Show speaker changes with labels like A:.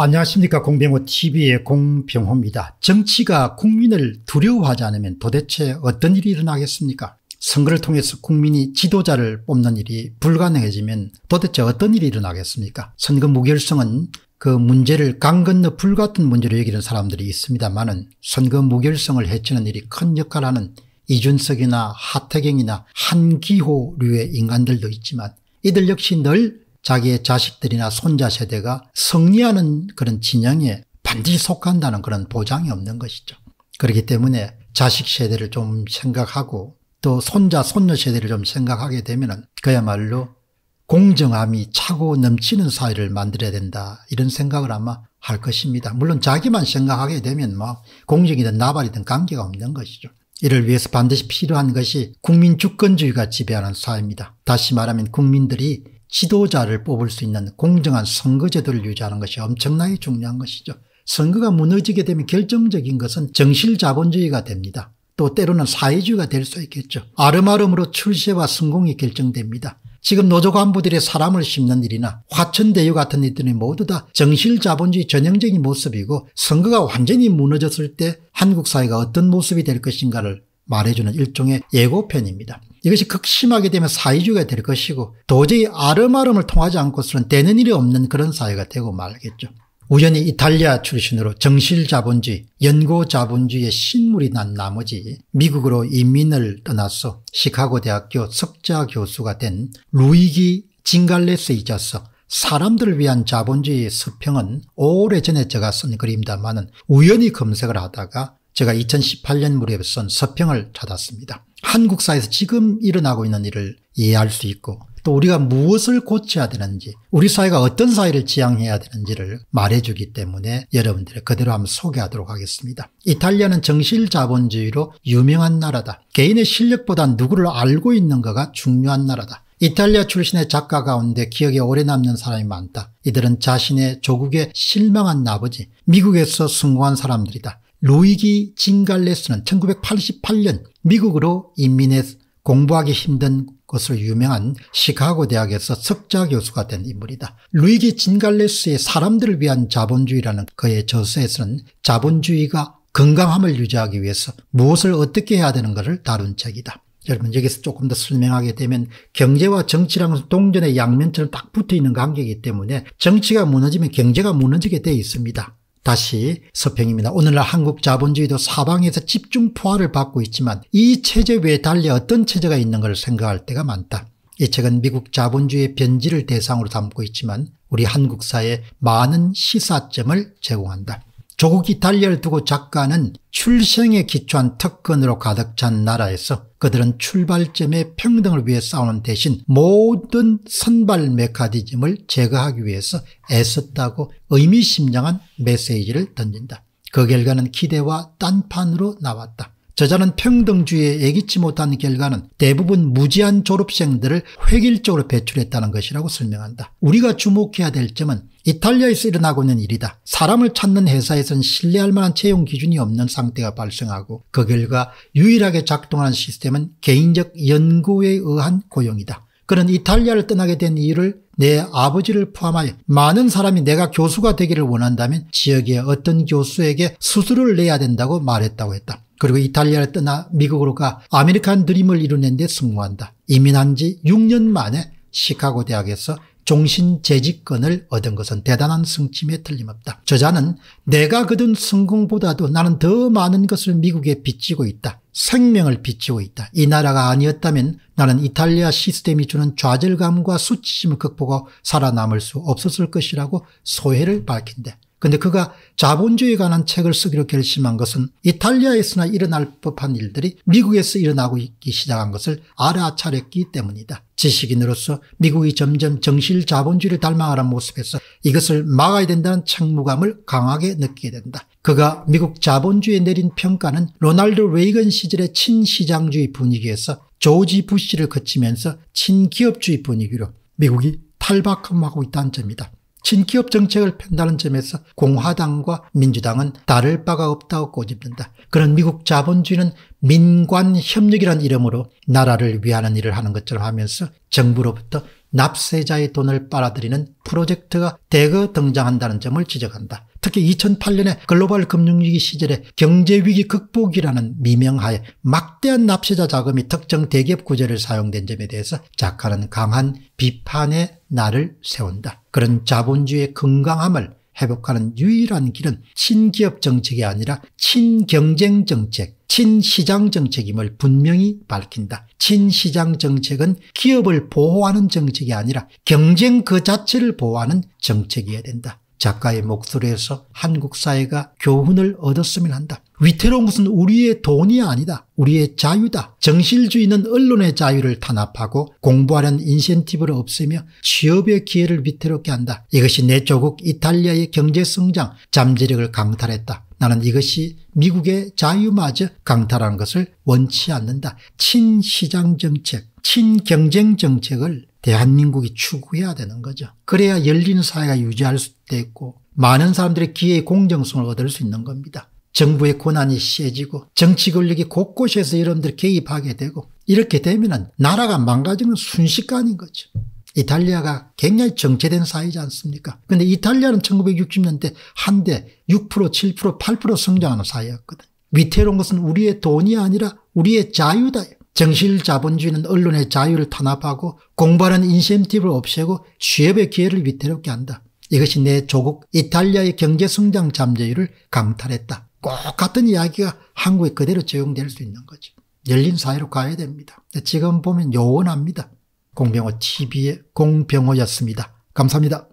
A: 안녕하십니까 공병호TV의 공병호입니다. 정치가 국민을 두려워하지 않으면 도대체 어떤 일이 일어나겠습니까 선거를 통해서 국민이 지도자를 뽑는 일이 불가능해지면 도대체 어떤 일이 일어나겠습니까 선거 무결성은 그 문제를 강 건너 불같은 문제로 여기는 사람들이 있습니다만 선거 무결성을 해치는 일이 큰 역할하는 이준석이나 하태경이나 한기호류의 인간들도 있지만 이들 역시 늘 자기의 자식들이나 손자 세대가 승리하는 그런 진영에 반드시 속한다는 그런 보장이 없는 것이죠. 그렇기 때문에 자식 세대를 좀 생각하고 또 손자 손녀 세대를 좀 생각하게 되면 그야말로 공정함이 차고 넘치는 사회를 만들어야 된다 이런 생각을 아마 할 것입니다. 물론 자기만 생각하게 되면 뭐 공정이든 나발이든 관계가 없는 것이죠. 이를 위해서 반드시 필요한 것이 국민 주권주의가 지배하는 사회입니다. 다시 말하면 국민들이 지도자를 뽑을 수 있는 공정한 선거제도를 유지하는 것이 엄청나게 중요한 것이죠. 선거가 무너지게 되면 결정적인 것은 정실자본주의가 됩니다. 또 때로는 사회주의가 될 수 있겠죠. 아름아름으로 출세와 성공이 결정됩니다. 지금 노조 간부들의 사람을 심는 일이나 화천대유 같은 일들이 모두 다 정실자본주의 전형적인 모습이고 선거가 완전히 무너졌을 때 한국 사회가 어떤 모습이 될 것인가를 말해주는 일종의 예고편입니다. 이것이 극심하게 되면 사회주의가 될 것이고 도저히 아름아름을 통하지 않고서는 되는 일이 없는 그런 사회가 되고 말겠죠. 우연히 이탈리아 출신으로 정실자본주의, 연고자본주의의 신물이 난 나머지 미국으로 이민을 떠나서 시카고 대학교 석자 교수가 된 루이기 징갈레스에 있어서 사람들을 위한 자본주의 의 서평은 오래전에 제가 쓴 글입니다만은 우연히 검색을 하다가 제가 2018년 무렵에 쓴 서평을 찾았습니다. 한국사에서 회 지금 일어나고 있는 일을 이해할 수 있고 또 우리가 무엇을 고쳐야 되는지 우리 사회가 어떤 사회를 지향해야 되는지를 말해주기 때문에 여러분들의 그대로 한번 소개하도록 하겠습니다. 이탈리아는 정실자본주의로 유명한 나라다. 개인의 실력보다 누구를 알고 있는가가 중요한 나라다. 이탈리아 출신의 작가 가운데 기억에 오래 남는 사람이 많다. 이들은 자신의 조국에 실망한 나머지 미국에서 승부한 사람들이다. 루이기 징갈레스는 1988년 미국으로 인민의 공부하기 힘든 것으로 유명한 시카고 대학에서 석자 교수가 된 인물이다. 루이기 징갈레스의 사람들을 위한 자본주의라는 그의 저서에서는 자본주의가 건강함을 유지하기 위해서 무엇을 어떻게 해야 되는 것을 다룬 책이다. 여러분 여기서 조금 더 설명하게 되면 경제와 정치랑 동전의 양면처럼 딱 붙어있는 관계이기 때문에 정치가 무너지면 경제가 무너지게 돼 있습니다. 다시 서평입니다. 오늘날 한국 자본주의도 사방에서 집중 포화를 받고 있지만 이 체제 외에 달리 어떤 체제가 있는 걸 생각할 때가 많다. 이 책은 미국 자본주의의 변질을 대상으로 담고 있지만 우리 한국 사에 많은 시사점을 제공한다. 조국 이탈리아를 두고 작가는 출생에 기초한 특권으로 가득 찬 나라에서 그들은 출발점의 평등을 위해 싸우는 대신 모든 선발 메카디즘을 제거하기 위해서 애썼다고 의미심장한 메시지를 던진다. 그 결과는 기대와 딴판으로 나왔다. 저자는 평등주의에 예기치 못한 결과는 대부분 무지한 졸업생들을 획일적으로 배출했다는 것이라고 설명한다. 우리가 주목해야 될 점은 이탈리아에서 일어나고 있는 일이다. 사람을 찾는 회사에선 신뢰할 만한 채용 기준이 없는 상태가 발생하고 그 결과 유일하게 작동하는 시스템은 개인적 연구에 의한 고용이다. 그는 이탈리아를 떠나게 된 이유를 내 아버지를 포함하여 많은 사람이 내가 교수가 되기를 원한다면 지역의 어떤 교수에게 수술을 내야 된다고 말했다고 했다. 그리고 이탈리아를 떠나 미국으로 가 아메리칸 드림을 이루는 데 승부한다. 이민한 지 6년 만에 시카고 대학에서 종신재직권을 얻은 것은 대단한 승침에 틀림없다. 저자는 내가 거둔 성공보다도 나는 더 많은 것을 미국에 빚지고 있다. 생명을 빚지고 있다. 이 나라가 아니었다면 나는 이탈리아 시스템이 주는 좌절감과 수치심을 극복하고 살아남을 수 없었을 것이라고 소회를 밝힌대. 근데 그가 자본주의에 관한 책을 쓰기로 결심한 것은 이탈리아에서나 일어날 법한 일들이 미국에서 일어나고 있기 시작한 것을 알아차렸기 때문이다. 지식인으로서 미국이 점점 정실 자본주의를 닮아가는 모습에서 이것을 막아야 된다는 책무감을 강하게 느끼게 된다. 그가 미국 자본주의에 내린 평가는 로날드 레이건 시절의 친시장주의 분위기에서 조지 부시를 거치면서 친기업주의 분위기로 미국이 탈바꿈하고 있다는 점이다. 신기업 정책을 편다는 점에서 공화당과 민주당은 다를 바가 없다고 꼬집는다. 그런 미국 자본주의는 민관협력이란 이름으로 나라를 위하는 일을 하는 것처럼 하면서 정부로부터 납세자의 돈을 빨아들이는 프로젝트가 대거 등장한다는 점을 지적한다. 특히 2008년에 글로벌 금융위기 시절에 경제위기 극복이라는 미명하에 막대한 납세자 자금이 특정 대기업 구제를 사용된 점에 대해서 작가는 강한 비판의 날을 세운다. 그런 자본주의의 건강함을 회복하는 유일한 길은 친기업 정책이 아니라 친경쟁 정책, 친시장 정책임을 분명히 밝힌다. 친시장 정책은 기업을 보호하는 정책이 아니라 경쟁 그 자체를 보호하는 정책이어야 된다. 작가의 목소리에서 한국 사회가 교훈을 얻었으면 한다. 위태로운 것은 우리의 돈이 아니다. 우리의 자유다. 정실주의는 언론의 자유를 탄압하고 공부하는 인센티브를 없애며 취업의 기회를 위태롭게 한다. 이것이 내 조국 이탈리아의 경제성장, 잠재력을 강탈했다. 나는 이것이 미국의 자유마저 강탈한 것을 원치 않는다. 친시장 정책, 친경쟁 정책을 대한민국이 추구해야 되는 거죠. 그래야 열린 사회가 유지할 수도 있고 많은 사람들의 기회의 공정성을 얻을 수 있는 겁니다. 정부의 권한이 세지고 정치 권력이 곳곳에서 여러분들 개입하게 되고 이렇게 되면 나라가 망가지는 순식간인 거죠. 이탈리아가 굉장히 정체된 사회지 않습니까? 근데 이탈리아는 1960년대 한데 6%, 7%, 8% 성장하는 사회였거든. 위태로운 것은 우리의 돈이 아니라 우리의 자유다. 정실자본주의는 언론의 자유를 탄압하고 공부하는 인센티브를 없애고 취업의 기회를 위태롭게 한다. 이것이 내 조국 이탈리아의 경제성장 잠재율을 강탈했다. 꼭 같은 이야기가 한국에 그대로 적용될 수 있는 거죠. 열린 사회로 가야 됩니다. 네, 지금 보면 요원합니다. 공병호 TV의 공병호였습니다. 감사합니다.